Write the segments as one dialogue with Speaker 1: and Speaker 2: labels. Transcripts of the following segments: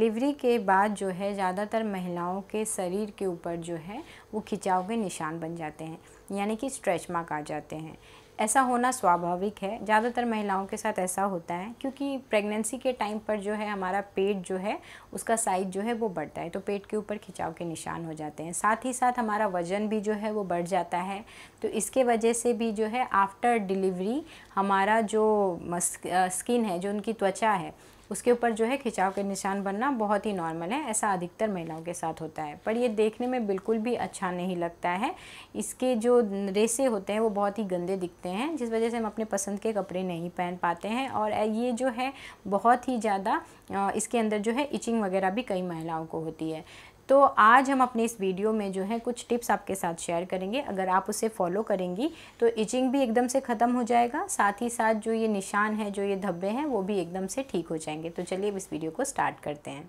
Speaker 1: delivery के बाद जो है ज़्यादातर महिलाओं के शरीर के ऊपर जो है वो खिंचाव के निशान बन जाते हैं यानी कि स्ट्रेच मार्क आ जाते हैं ऐसा होना स्वाभाविक है ज़्यादातर महिलाओं के साथ ऐसा होता है क्योंकि प्रेगनेंसी के टाइम पर जो है हमारा पेट जो है उसका साइज जो है वो बढ़ता है तो पेट के ऊपर खिंचाव के निशान हो जाते हैं साथ ही साथ हमारा वज़न भी जो है वो बढ़ जाता है तो इसके वजह से भी जो है आफ्टर डिलीवरी हमारा जो स्किन है जो उनकी त्वचा है उसके ऊपर जो है खिंचाव के निशान बनना बहुत ही नॉर्मल है ऐसा अधिकतर महिलाओं के साथ होता है पर ये देखने में बिल्कुल भी अच्छा नहीं लगता है इसके जो रेसे होते हैं वो बहुत ही गंदे दिखते हैं जिस वजह से हम अपने पसंद के कपड़े नहीं पहन पाते हैं और ये जो है बहुत ही ज़्यादा इसके अंदर जो है इचिंग वगैरह भी कई महिलाओं को होती है तो आज हम अपने इस वीडियो में जो है कुछ टिप्स आपके साथ शेयर करेंगे अगर आप उसे फॉलो करेंगी तो इचिंग भी एकदम से ख़त्म हो जाएगा साथ ही साथ जो ये निशान है जो ये धब्बे हैं वो भी एकदम से ठीक हो जाएंगे तो चलिए अब इस वीडियो को स्टार्ट करते हैं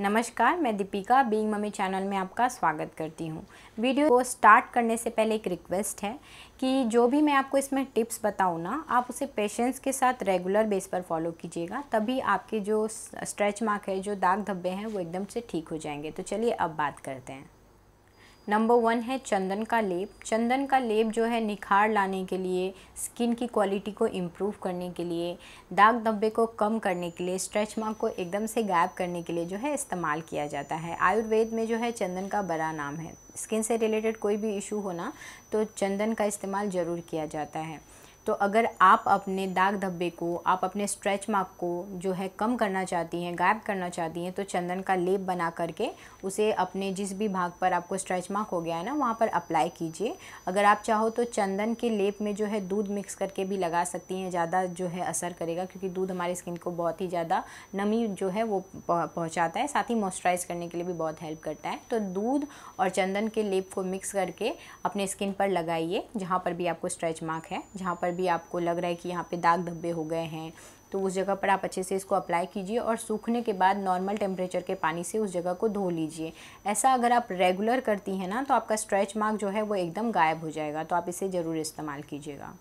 Speaker 1: नमस्कार मैं दीपिका बीइंग मम्मी चैनल में आपका स्वागत करती हूँ वीडियो को स्टार्ट करने से पहले एक रिक्वेस्ट है कि जो भी मैं आपको इसमें टिप्स बताऊँ ना आप उसे पेशेंस के साथ रेगुलर बेस पर फॉलो कीजिएगा तभी आपके जो स्ट्रेच मार्क है जो दाग धब्बे हैं वो एकदम से ठीक हो जाएंगे तो चलिए अब बात करते हैं नंबर वन है चंदन का लेप चंदन का लेप जो है निखार लाने के लिए स्किन की क्वालिटी को इम्प्रूव करने के लिए दाग धब्बे को कम करने के लिए स्ट्रेच मार्क को एकदम से गैप करने के लिए जो है इस्तेमाल किया जाता है आयुर्वेद में जो है चंदन का बड़ा नाम है स्किन से रिलेटेड कोई भी इशू होना तो चंदन का इस्तेमाल ज़रूर किया जाता है तो अगर आप अपने दाग धब्बे को आप अपने स्ट्रेच मार्क को जो है कम करना चाहती हैं गायब करना चाहती हैं तो चंदन का लेप बना करके उसे अपने जिस भी भाग पर आपको स्ट्रेच मार्क हो गया है ना वहाँ पर अप्लाई कीजिए अगर आप चाहो तो चंदन के लेप में जो है दूध मिक्स करके भी लगा सकती हैं ज़्यादा जो है असर करेगा क्योंकि दूध हमारी स्किन को बहुत ही ज़्यादा नमी जो है वो पहुँचाता है साथ ही मॉइस्चराइज़ करने के लिए भी बहुत हेल्प करता है तो दूध और चंदन के लेप को मिक्स करके अपने स्किन पर लगाइए जहाँ पर भी आपको स्ट्रेच मार्क है जहाँ पर भी आपको लग रहा है कि यहाँ पे दाग धब्बे हो गए हैं तो उस जगह पर आप अच्छे से इसको अप्लाई कीजिए और सूखने के बाद नॉर्मल टेम्परेचर के पानी से उस जगह को धो लीजिए ऐसा अगर आप रेगुलर करती हैं ना तो आपका स्ट्रेच मार्क जो है वो एकदम गायब हो जाएगा तो आप इसे ज़रूर इस्तेमाल कीजिएगा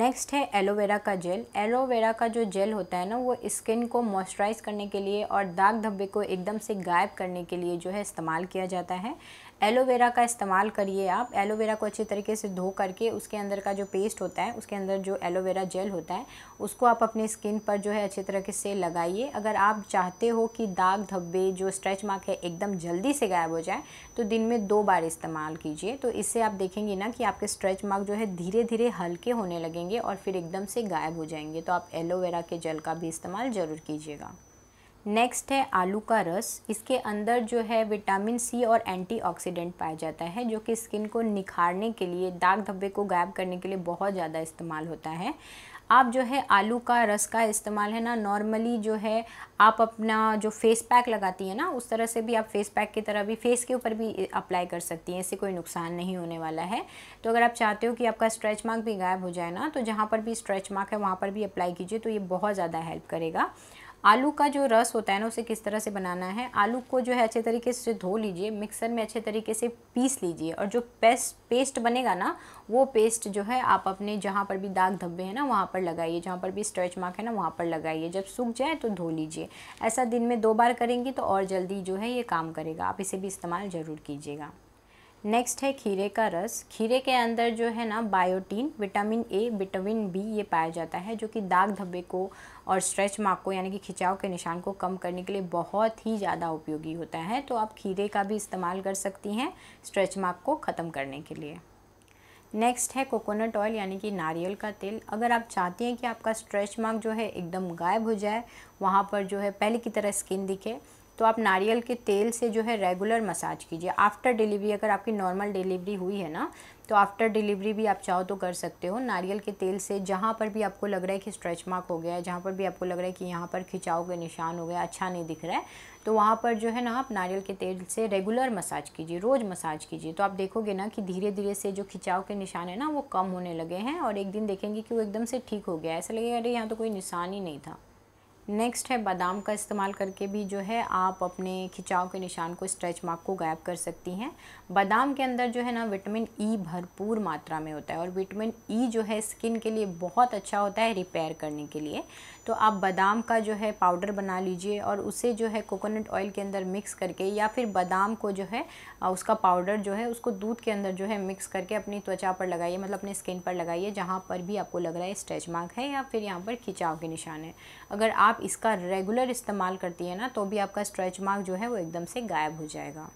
Speaker 1: नेक्स्ट है एलोवेरा का जेल एलोवेरा का जो जेल होता है ना वो स्किन को मॉइस्चराइज़ करने के लिए और दाग धब्बे को एकदम से गायब करने के लिए जो है इस्तेमाल किया जाता है एलोवेरा का इस्तेमाल करिए आप एलोवेरा को अच्छे तरीके से धो करके उसके अंदर का जो पेस्ट होता है उसके अंदर जो एलोवेरा जेल होता है उसको आप अपने स्किन पर जो है अच्छे तरीके से लगाइए अगर आप चाहते हो कि दाग धब्बे जो स्ट्रेच मार्क है एकदम जल्दी से गायब हो जाए तो दिन में दो बार इस्तेमाल कीजिए तो इससे आप देखेंगे ना कि आपके स्ट्रेच मार्क जो है धीरे धीरे हल्के होने लगेंगे और फिर एकदम से गायब हो जाएंगे तो आप एलोवेरा के जल का भी इस्तेमाल ज़रूर कीजिएगा नेक्स्ट है आलू का रस इसके अंदर जो है विटामिन सी और एंटीऑक्सीडेंट पाया जाता है जो कि स्किन को निखारने के लिए दाग धब्बे को गायब करने के लिए बहुत ज़्यादा इस्तेमाल होता है आप जो है आलू का रस का इस्तेमाल है ना नॉर्मली जो है आप अपना जो फेस पैक लगाती है ना उस तरह से भी आप फेस पैक की तरह भी फेस के ऊपर भी अप्लाई कर सकती हैं इससे कोई नुकसान नहीं होने वाला है तो अगर आप चाहते हो कि आपका स्ट्रेच मार्क भी गायब हो जाए ना तो जहाँ पर भी स्ट्रेच मार्क है वहाँ पर भी अप्लाई कीजिए तो ये बहुत ज़्यादा हेल्प करेगा आलू का जो रस होता है ना उसे किस तरह से बनाना है आलू को जो है अच्छे तरीके से धो लीजिए मिक्सर में अच्छे तरीके से पीस लीजिए और जो पेस्ट पेस्ट बनेगा ना वो पेस्ट जो है आप अपने जहाँ पर भी दाग धब्बे हैं ना वहाँ पर लगाइए जहाँ पर भी स्ट्रेच मार्क है ना वहाँ पर लगाइए जब सूख जाए तो धो लीजिए ऐसा दिन में दो बार करेंगी तो और जल्दी जो है ये काम करेगा आप इसे भी इस्तेमाल ज़रूर कीजिएगा नेक्स्ट है खीरे का रस खीरे के अंदर जो है ना biotin vitamin A vitamin B ये पाया जाता है जो कि दाग धब्बे को और स्ट्रेच मार्क को यानी कि खिंचाव के निशान को कम करने के लिए बहुत ही ज़्यादा उपयोगी होता है तो आप खीरे का भी इस्तेमाल कर सकती हैं स्ट्रेच मार्क को ख़त्म करने के लिए नेक्स्ट है कोकोनट ऑयल यानी कि नारियल का तेल अगर आप चाहती हैं कि आपका स्ट्रेच मार्क जो है एकदम गायब हो जाए वहाँ पर जो है पहले की तरह स्किन दिखे तो आप नारियल के तेल से जो है रेगुलर मसाज कीजिए आफ्टर डिलीवरी अगर आपकी नॉर्मल डिलीवरी हुई है ना तो आफ्टर डिलीवरी भी आप चाहो तो कर सकते हो नारियल के तेल से जहाँ पर भी आपको लग रहा है कि स्ट्रेच मार्क हो गया है जहाँ पर भी आपको लग रहा है कि यहाँ पर खिंचाव के निशान हो गया अच्छा नहीं दिख रहा है तो वहाँ पर जो है ना आप नारियल के तेल से रेगुलर मसाज कीजिए रोज़ मसाज कीजिए तो आप देखोगे ना कि धीरे धीरे से जो खिंचाव के निशान है ना वो कम होने लगे हैं और एक दिन देखेंगे कि वो एकदम से ठीक हो गया ऐसा लगेगा अरे यहाँ तो कोई निशान ही नहीं था नेक्स्ट है बादाम का इस्तेमाल करके भी जो है आप अपने खिंचाव के निशान को स्ट्रेच मार्क को गायब कर सकती हैं बादाम के अंदर जो है ना विटामिन ई e भरपूर मात्रा में होता है और विटामिन ई e जो है स्किन के लिए बहुत अच्छा होता है रिपेयर करने के लिए तो आप बादाम का जो है पाउडर बना लीजिए और उसे जो है कोकोनट ऑयल के अंदर मिक्स करके या फिर बादाम को जो है उसका पाउडर जो है उसको दूध के अंदर जो है मिक्स करके अपनी त्वचा पर लगाइए मतलब अपने स्किन पर लगाइए जहाँ पर भी आपको लग रहा है स्ट्रेच मार्क है या फिर यहाँ पर खिंचाव के निशान है अगर आप इसका रेगुलर इस्तेमाल करती है ना तो भी आपका स्ट्रेच मार्क जो है वो एकदम से गायब हो जाएगा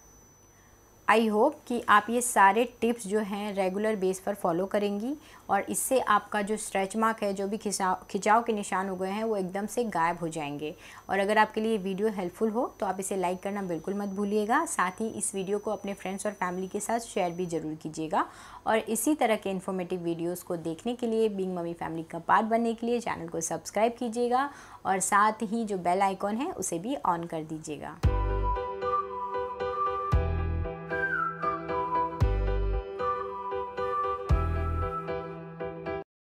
Speaker 1: आई होप कि आप ये सारे टिप्स जो हैं रेगुलर बेस पर फॉलो करेंगी और इससे आपका जो स्ट्रेच मार्क है जो भी खिंचाव खिंचाव के निशान हो गए हैं वो एकदम से गायब हो जाएंगे और अगर आपके लिए वीडियो हेल्पफुल हो तो आप इसे लाइक करना बिल्कुल मत भूलिएगा साथ ही इस वीडियो को अपने फ्रेंड्स और फैमिली के साथ शेयर भी ज़रूर कीजिएगा और इसी तरह के इन्फॉर्मेटिव वीडियोज़ को देखने के लिए बिंग मम्मी फैमिली का पार्ट बनने के लिए चैनल को सब्सक्राइब कीजिएगा और साथ ही जो बेल आइकॉन है उसे भी ऑन कर दीजिएगा